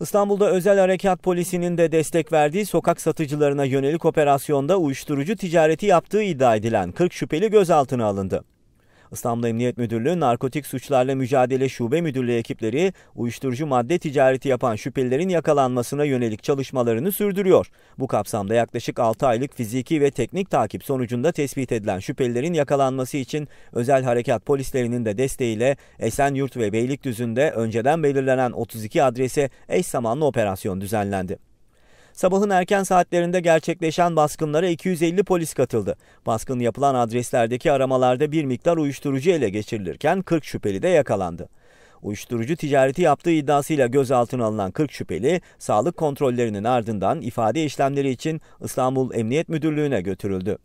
İstanbul'da özel harekat polisinin de destek verdiği sokak satıcılarına yönelik operasyonda uyuşturucu ticareti yaptığı iddia edilen 40 şüpheli gözaltına alındı. İstanbul Emniyet Müdürlüğü Narkotik Suçlarla Mücadele Şube Müdürlüğü ekipleri uyuşturucu madde ticareti yapan şüphelilerin yakalanmasına yönelik çalışmalarını sürdürüyor. Bu kapsamda yaklaşık 6 aylık fiziki ve teknik takip sonucunda tespit edilen şüphelilerin yakalanması için özel harekat polislerinin de desteğiyle Esenyurt ve Beylikdüzü'nde önceden belirlenen 32 adrese eş zamanlı operasyon düzenlendi. Sabahın erken saatlerinde gerçekleşen baskınlara 250 polis katıldı. Baskın yapılan adreslerdeki aramalarda bir miktar uyuşturucu ele geçirilirken 40 şüpheli de yakalandı. Uyuşturucu ticareti yaptığı iddiasıyla gözaltına alınan 40 şüpheli sağlık kontrollerinin ardından ifade işlemleri için İstanbul Emniyet Müdürlüğü'ne götürüldü.